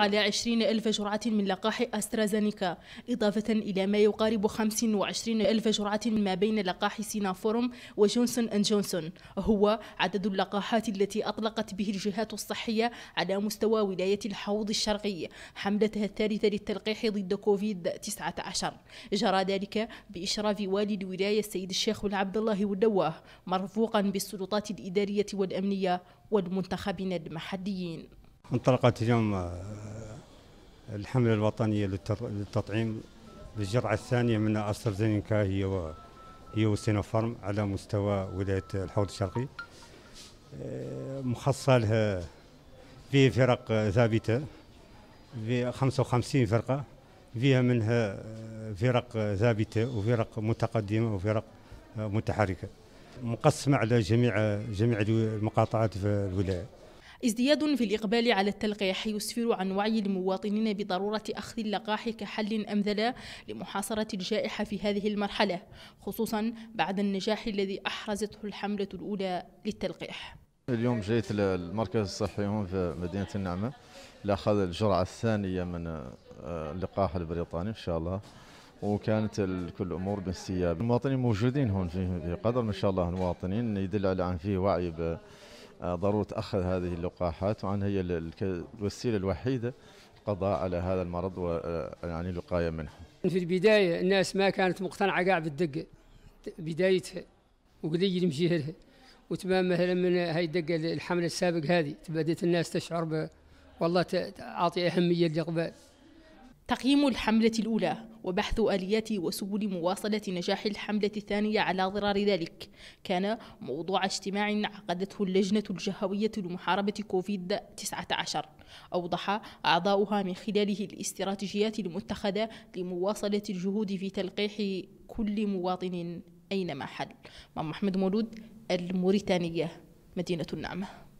على 20 ألف جرعة من لقاح أسترازينيكا إضافة إلى ما يقارب 25 ألف جرعة ما بين لقاح سينافورم وجونسون أند جونسون هو عدد اللقاحات التي أطلقت به الجهات الصحية على مستوى ولاية الحوض الشرقي حملتها الثالثة للتلقيح ضد كوفيد 19 جرى ذلك بإشراف والي الولاية السيد الشيخ العبد الله والدواه مرفوقا بالسلطات الإدارية والأمنية والمنتخبين المحليين انطلقت اليوم آه، الحملة الوطنية للتطعيم بالجرعة الثانية من أسترازينيكا هي و هي وسينوفارم على مستوى ولاية الحوض الشرقي آه، مخصصة لها في فرق ثابتة في 55 فرقة فيها منها آه، فرق ثابتة وفرق متقدمة وفرق متحركة مقسمة على جميع جميع المقاطعات في الولاية ازدياد في الإقبال على التلقيح يسفر عن وعي المواطنين بضرورة أخذ اللقاح كحل أمثل لمحاصرة الجائحة في هذه المرحلة خصوصا بعد النجاح الذي أحرزته الحملة الأولى للتلقيح اليوم جيت للمركز الصحي هون في مدينة النعمة لأخذ الجرعة الثانية من آه، اللقاح البريطاني إن شاء الله وكانت كل الامور بالسياب المواطنين موجودين هون في قدر ما شاء الله المواطنين يدل على ان فيه وعي ضروره اخذ هذه اللقاحات وان هي الوسيله الوحيده القضاء على هذا المرض ويعني الوقايه منه. في البدايه الناس ما كانت مقتنعه كاع بالدقه بدايتها وقليل لها وتمام مثلا من هاي الدقه الحمله السابق هذه بدات الناس تشعر ب والله تعطي اهميه للقبال تقييم الحملة الأولى وبحث آليات وسبل مواصلة نجاح الحملة الثانية على ضرار ذلك كان موضوع اجتماع عقدته اللجنة الجهوية لمحاربة كوفيد-19 أوضح أعضاؤها من خلاله الاستراتيجيات المتخذة لمواصلة الجهود في تلقيح كل مواطن أينما حل مع محمد مولود الموريتانية مدينة النعمة